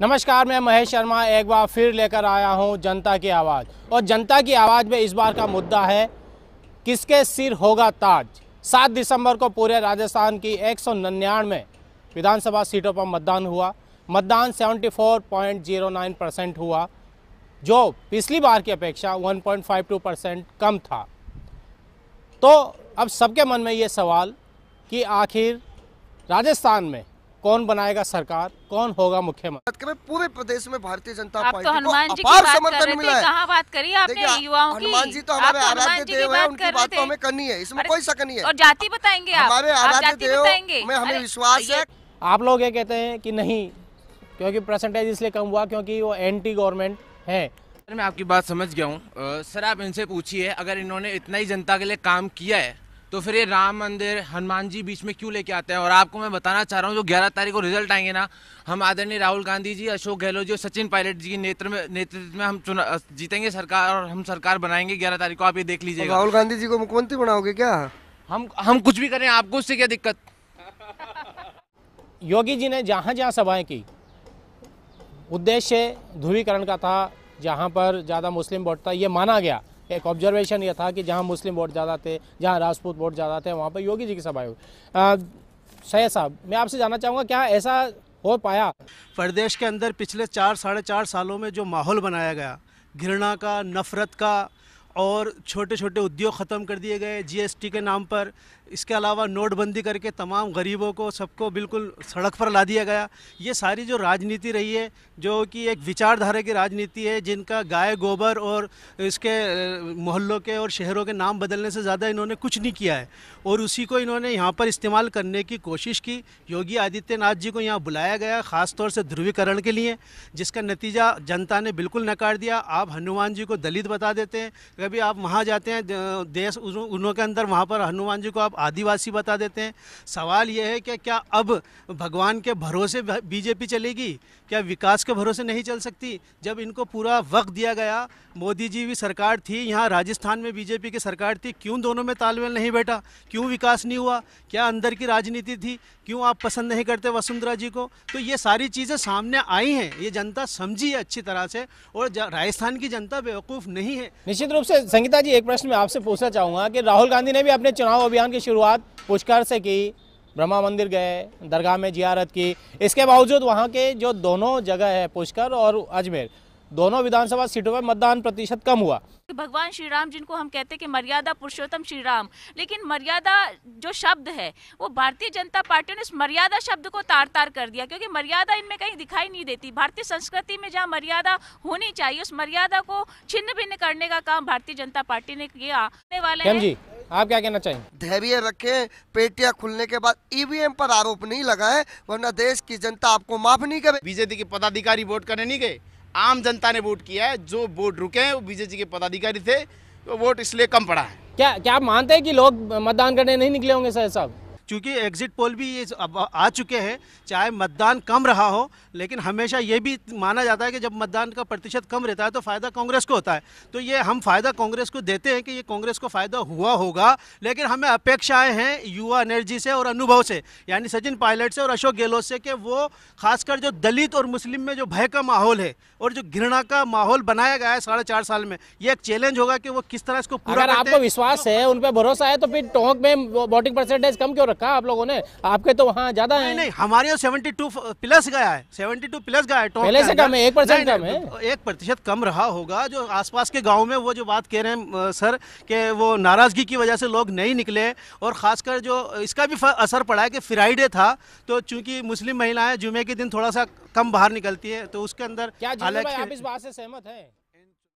नमस्कार मैं महेश शर्मा एक बार फिर लेकर आया हूं जनता की आवाज़ और जनता की आवाज़ में इस बार का मुद्दा है किसके सिर होगा ताज सात दिसंबर को पूरे राजस्थान की एक सौ निन्यानवे विधानसभा सीटों पर मतदान हुआ मतदान 74.09 परसेंट हुआ जो पिछली बार की अपेक्षा 1.52 परसेंट कम था तो अब सबके मन में ये सवाल कि आखिर राजस्थान में कौन बनाएगा सरकार कौन होगा मुख्यमंत्री पूरे प्रदेश में भारतीय जनता तो पार्टी तो हनुमान जी की बात कर रहे थे कहाँ बात करी आपने युवाओं की हनुमान जी तो हमारे तो आराध्य देव हैं उनकी बात तो हमें करनी है इसमें कोई शक नहीं है और जाति बताएंगे आप हमारे आराध्य देव में हमें विश्वास है आप लोग ये कहते हैं कि नहीं क्योंकि परसेंटेज इसलिए कम हुआ क्योंकि वो एंटी गवर्नमेंट है सर मैं आपकी बात समझ गया हूँ सर आप इनसे पूछिए अगर इन्होंने इतना ही जनता के लिए काम किया है तो फिर ये राम मंदिर हनुमान जी बीच में क्यों लेके आते हैं और आपको मैं बताना चाह रहा हूँ जो ग्यारह तारीख को रिजल्ट आएंगे ना हम आदरणीय राहुल गांधी जी अशोक गहलोत जी और सचिन पायलट जी के नेतृत्व में नेतृत्व में हम चुना जीतेंगे सरकार और हम सरकार बनाएंगे ग्यारह तारीख को आप ये देख लीजिएगा राहुल गांधी जी को मुख्यमंत्री बनाओगे क्या हम हम कुछ भी करें आपको उससे क्या दिक्कत योगी जी ने जहाँ जहाँ सभाएं की उद्देश्य ध्रुवीकरण का था जहाँ पर ज़्यादा मुस्लिम वोट था ये माना गया एक ऑब्जर्वेशन ये था कि जहाँ मुस्लिम वोट ज़्यादा थे जहाँ राजपूत वोट ज़्यादा थे वहाँ पर योगी जी की सभा हुई सैद साहब मैं आपसे जानना चाहूँगा क्या ऐसा हो पाया प्रदेश के अंदर पिछले चार साढ़े चार सालों में जो माहौल बनाया गया घृणा का नफरत का और छोटे छोटे उद्योग ख़त्म कर दिए गए जीएसटी के नाम पर इसके अलावा नोटबंदी करके तमाम गरीबों को सबको बिल्कुल सड़क पर ला दिया गया ये सारी जो राजनीति रही है जो कि एक विचारधारा की राजनीति है जिनका गाय गोबर और इसके मोहल्लों के और शहरों के नाम बदलने से ज़्यादा इन्होंने कुछ नहीं किया है और उसी को इन्होंने यहाँ पर इस्तेमाल करने की कोशिश की योगी आदित्यनाथ जी को यहाँ बुलाया गया ख़ासतौर से ध्रुवीकरण के लिए जिसका नतीजा जनता ने बिल्कुल नकार दिया आप हनुमान जी को दलित बता देते हैं कभी आप वहाँ जाते हैं देश उनों के अंदर वहाँ पर हनुमान जी को आप आदिवासी बता देते हैं सवाल यह है कि क्या अब भगवान के भरोसे बीजेपी चलेगी क्या विकास के भरोसे नहीं चल सकती जब इनको पूरा वक्त दिया गया मोदी जी भी सरकार थी यहाँ राजस्थान में बीजेपी की सरकार थी क्यों दोनों में तालमेल नहीं बैठा क्यों विकास नहीं हुआ क्या अंदर की राजनीति थी क्यों आप पसंद नहीं करते वसुंधरा जी को तो ये सारी चीज़ें सामने आई हैं ये जनता समझी है अच्छी तरह से और राजस्थान की जनता बेवकूफ़ नहीं है निश्चित रूप से वैसे संगीता जी एक प्रश्न मैं आपसे पूछना चाहूँगा कि राहुल गांधी ने भी अपने चुनाव अभियान की शुरुआत पुष्कर से की ब्रह्मा मंदिर गए दरगाह में जियारत की इसके बावजूद वहाँ के जो दोनों जगह है पुष्कर और अजमेर दोनों विधानसभा सीटों पर मतदान प्रतिशत कम हुआ भगवान श्री राम जिनको हम कहते हैं कि मर्यादा पुरुषोत्तम श्री राम लेकिन मर्यादा जो शब्द है वो भारतीय जनता पार्टी ने इस मर्यादा शब्द को तार तार कर दिया क्योंकि मर्यादा इनमें कहीं दिखाई नहीं देती भारतीय संस्कृति में जहाँ मर्यादा होनी चाहिए उस मर्यादा को छिन्न भिन्न करने का काम भारतीय जनता पार्टी ने किया वाले जी आप क्या कहना चाहिए धैर्य रखे पेटिया खुलने के बाद ईवीएम e पर आरोप नहीं लगाए वरना देश की जनता आपको माफ नहीं करे बीजेपी के पदाधिकारी वोट करने नहीं गए आम जनता ने वोट किया है जो वोट रुके हैं वो बीजेपी के पदाधिकारी थे तो वोट इसलिए कम पड़ा है क्या क्या आप मानते हैं कि लोग मतदान करने नहीं निकले होंगे सर साहब क्योंकि एग्जिट पोल भी ये आ चुके हैं चाहे मतदान कम रहा हो लेकिन हमेशा ये भी माना जाता है कि जब मतदान का प्रतिशत कम रहता है तो फ़ायदा कांग्रेस को होता है तो ये हम फ़ायदा कांग्रेस को देते हैं कि ये कांग्रेस को फ़ायदा हुआ होगा लेकिन हमें अपेक्षाएं हैं युवा एनर्जी से और अनुभव से यानी सचिन पायलट से और अशोक गहलोत से कि वो खासकर जो दलित और मुस्लिम में जो भय का माहौल है और जो घृणा का माहौल बनाया गया है साढ़े चार साल में ये एक चैलेंज होगा कि वो किस तरह इसको पूरा अगर आपको विश्वास है उन पर भरोसा है तो फिर टोंक में वोटिंग परसेंटेज कम क्यों रखा आप लोगों ने आपके तो वहाँ ज्यादा है नहीं हमारे यहाँ सेवेंटी टू प्लस गया है सेवेंटी टू प्लस गया है पहले से कम है एक परसेंट कम है एक प्रतिशत कम रहा होगा जो आसपास के गाँव में वो जो बात कह रहे हैं सर के वो नाराजगी की वजह से लोग नहीं निकले और खासकर जो इसका भी असर पड़ा है कि फ्राइडे था तो चूंकि मुस्लिम महिलाएं जुमे के दिन थोड़ा सा कम बाहर निकलती है तो उसके अंदर क्या आप इस बात से सहमत है